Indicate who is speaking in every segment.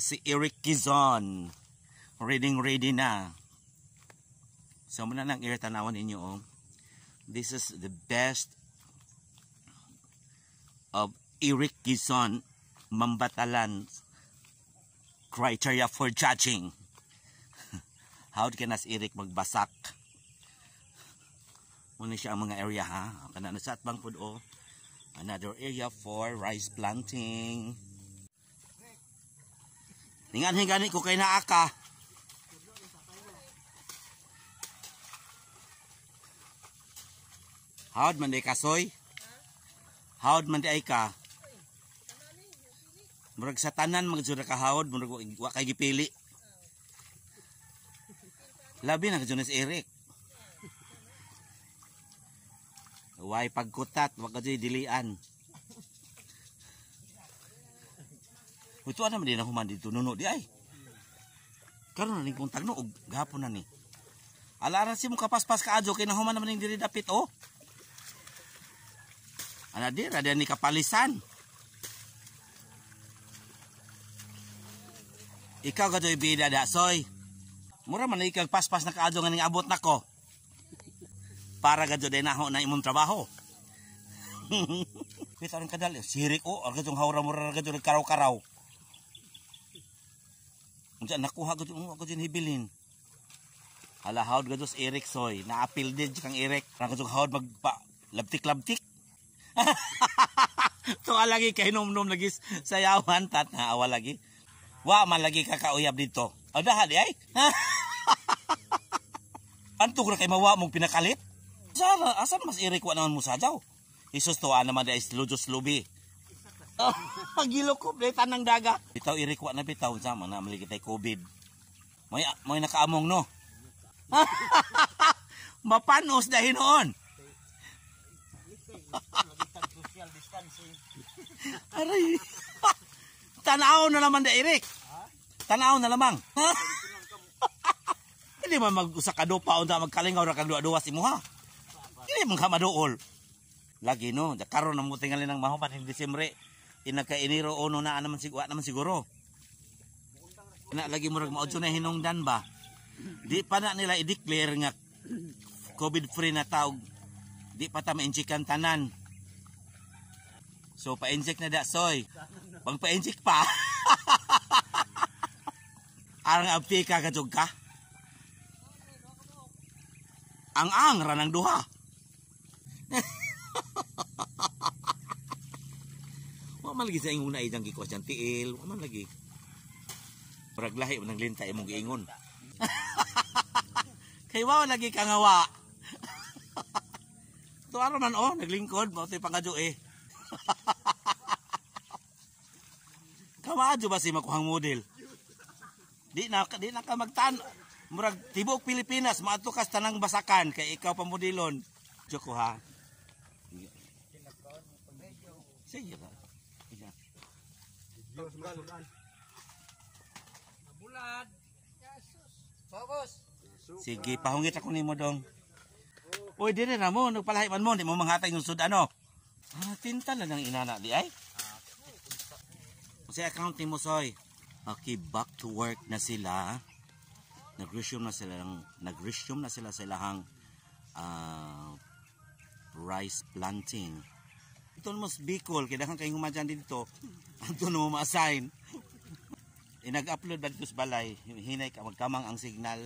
Speaker 1: na si Eric Kizon. Reading ready na. So muna lang iritanawan ninyo oh. This is the best of Eric Kizon Mambatalan criteria for judging. How can as Eric magbasak? Muna siya ang mga area ha. Kanana sa atbang po oh. Another area for rice planting. Ningan hingani ko kay naaka. Howd man day kasoy? Howd man day ka? Murag sa tanan magsura ka hawd, murag wa kay gipili. Labi na kajunas Eric. Way pagkutat, wag ka dilian. itu ada di rumah di nunuk dia ay eh. karena ning kontak no gapo na ni ala si muka pas-pas ka ajo kay nahuman naman diri dapit oh Ada di ada ni kapalisan ikaw gadoy bida da soy mura man ikaw pas-pas na kaadyo nga ning abot nako oh? para gadyo day naho na imong trabaho Kita orang kadal, sirik o, oh, agad yung haura mura agad yung karaw-karaw. Unsa nakuha gud mo ako jud hibilin. Hala haud gud us Eric soy, naapil din kang Eric. Ra gud haud magpa labtik-labtik. so lagi kay nom-nom lagi sayawan tat na awa lagi. Wa man lagi kakauyab dito. Ada di ay. Antok ra kay mawa mong pinakalit. Sa asa mas Eric wa naman mo sa sajaw. Isus to naman da is Lujos Lubi. Pagilokob dahil tanang daga. Bitaw irikwa na bitaw sa mga maligit ay COVID. May, may nakaamong no? Mapanos dahil noon. Aray. Tanaw na naman da Erik. Tanaw na lamang. Hindi man mag-usa ka dopa o magkalingaw ra kang duwa si Muha. Hindi man ka maduol. Lagi no, da karon na mo tingalin ng mahuman in Disembre inakainiro uno oh, na naman siguro naman siguro na lagi mo rag maudso na hinungdan ba di pa na nila i-declare nga covid free na tawag di pa ta ma-injectan tanan so pa-inject na da soy pang pa-inject pa arang aptika ka jog ka ang ang ranang duha Wa man lagi sa ingon ay dang gikuha siyang tiil, wa man lagi. Murag lahi man ang linta imong giingon. Kay wow lagi ka nga wa. to man oh, naglingkod mao tay pangadyo eh. Kawaadyo ba si makuhang model? Di na di na ka magtan murag tibok Pilipinas maato kas tanang basakan kay ikaw pa modilon. Joko ha. Sige. Sige. Bagal. Nabulad. Jesus. Bogus. Sige, pahungit ako nimo dong. Uy, dire na mo, nagpalahi man mo, di mo manghatay ng sud ano. Ah, tinta na ng inana di ay. Kasi accounting mo, Soy. Okay, back to work na sila. Nag-resume na sila ng nag-resume na sila sa ilahang uh, rice planting. Ito mas Bicol, kaya kang kayong humadyan dito, ito na mo ma-assign. Inag-upload eh, dagto sa balay, hinay ka, magkamang ang signal.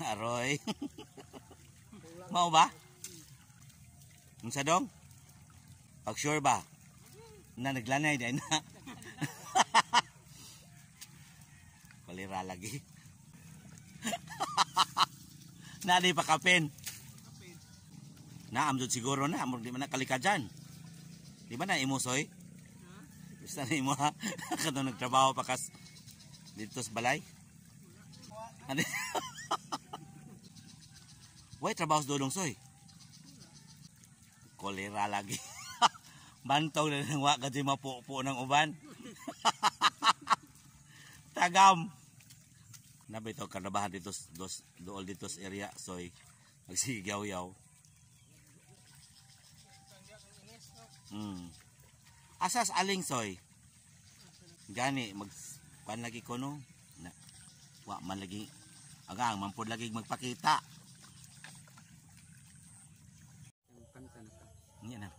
Speaker 1: Aroy. Mao ba? Unsa dong? Pag sure ba? Na naglanay din na. Kolera lagi na di pakapin. Naam jud siguro na, mo di man nakalika diyan. Di ba na imusoy? Basta na imo ha. Kadto nagtrabaho pa kas dito sa balay. Ano? Wait, trabaho sa dulong soy. Kolera lagi. Bantaw na nang wa kadto mapupo ng uban. Tagam. Nabi ito, karnabahan dito, dos, dool dito sa area, soy, nagsigyaw-yaw. Mm. Asas aling soy. Gani, mag, pan lagi ko no? Na, wa, man lagi, agang, mampod lagi magpakita. Yan na.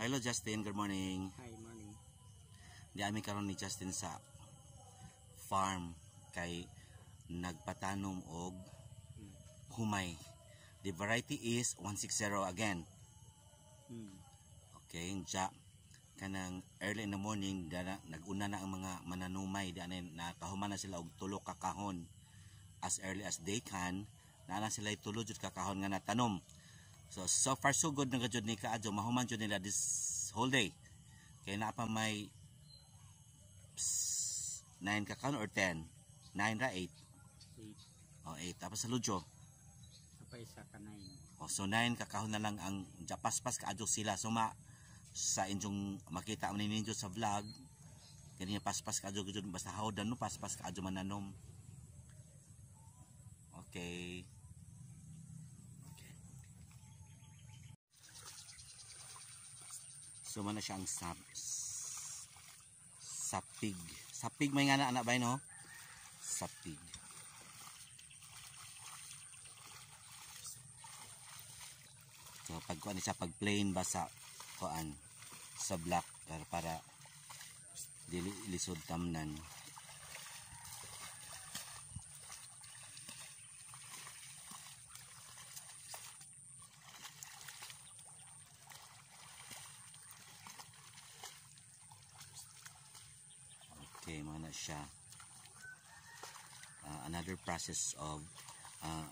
Speaker 1: Hello Justin, good morning. Hi, morning. Di kami karon ni Justin sa farm kay nagpatanom og humay. The variety is 160 again. Hmm. Okay, ja kanang early in the morning dara naguna na ang mga mananumay di anay nakahuman na sila og tulo ka kahon as early as they can na sila tulo jud ka kahon nga natanom. So so far so good nga jud ni kaadyo mahuman jud nila this whole day. Kay na pa may 9 ka kahon or 10 9 ra 8. 8. Oh, 8. Tapos sa Lujo? Sa paisa ka 9. Oh, so 9 kakahon na lang ang japaspas kaadyo sila. So ma, sa inyong makita mo ninyo sa vlog, kaniya paspas kaadyo gudyo basta hawdan no paspas ka kaadyo mananom. Okay. So man na siya ang sap sapig. Sapig may nga na anak ba no? sapig. So pag kuan siya pag plain ba sa kuan sa black para para dili lisod tamnan. Okay, mana siya. another process of uh,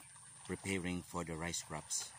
Speaker 1: preparing for the rice crops.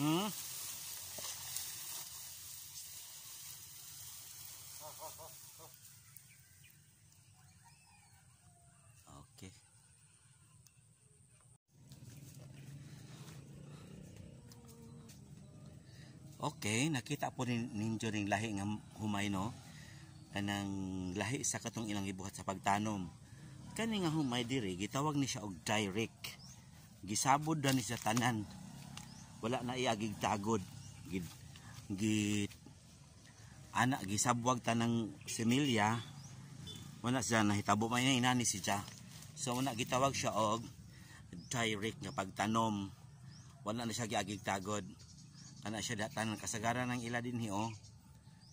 Speaker 1: Hmm? Okay. Okay, nakita po rin ninyo ring lahi nga humay no kanang lahi sa katong ilang ibuhat sa pagtanom. Kani nga humay diri gitawag ni siya og direct. Gisabod dan sa tanan wala na iagig tagod gid git ana gisabwag tanang semilya wala siya nahitabo man ni inani si siya so una gitawag siya og direct nga pagtanom wala na siya giagig tagod ana siya datan kasagaran ng ila din hi oh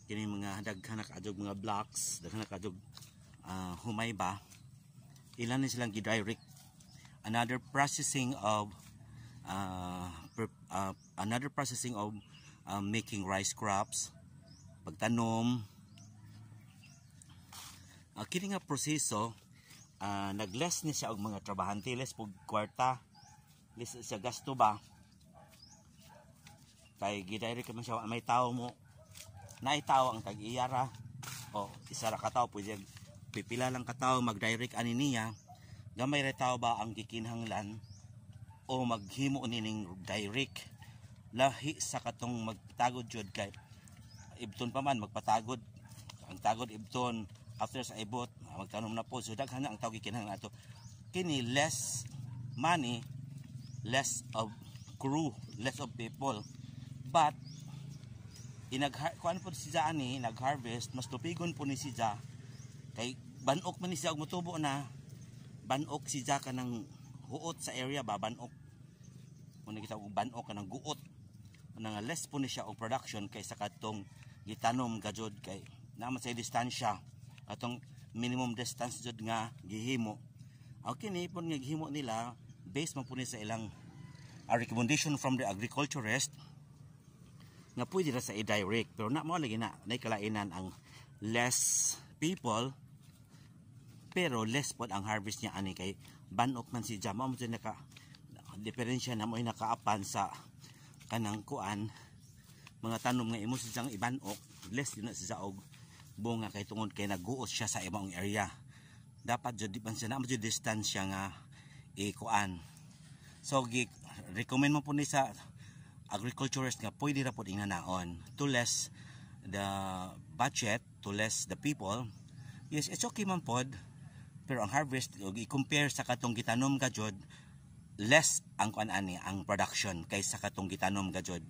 Speaker 1: kini mga daghan kadug mga blocks daghan kadug uh, ah, humay ba ilan na silang gidirect another processing of uh, uh, another processing of uh, making rice crops, pagtanom. Uh, kini nga proseso, uh, nagles ni siya og mga trabahante, less pug kwarta, less siya gasto ba. Kay gidayre ka man siya, may tawo mo, naitaw ang tag-iyara, o isa ra ka kataw, pwede pipila lang ka tawo mag-direct ani niya, gamay ra tao ba ang gikinhanglan, o maghimo nining direct lahi sa katong magtagod jud kay ibton pa man magpatagod ang tagod ibton after sa ibot magtanom na po so daghan na ang tawag kinahanglan ato kini less money less of crew less of people but inag kuan po si ani nag harvest mas tupigon po ni si Ja kay banok man ni siya og motubo na banok si Ja kanang guot sa area babanok banok muna kita og banok kanang guot nga less po ni siya og production kaysa katong gitanom gajod kay naman sa distansya atong minimum distance jud nga gihimo okay ni pon nga gihimo nila based man po ni sa ilang a ah, recommendation from the agriculturist nga pwede ra sa i-direct pero na mo lagi na nay kalainan ang less people pero less pod ang harvest niya ani kay banok man si jam mao man naka diferensya na mo nakaapan sa kanang kuan mga tanom nga imo siya ibanok less yun na og bunga kay tungod kay naguos siya sa imong area dapat jud di siya na mo jud distansya nga ikuan so gi recommend mo po ni sa agriculturist nga pwede ra pod inanaon to less the budget to less the people yes it's okay man pod pero ang harvest i-compare sa katong gitanom ka jud less ang kuan ani ang production kaysa katong gitanom ka jud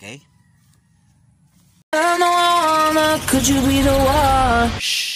Speaker 1: okay Shh.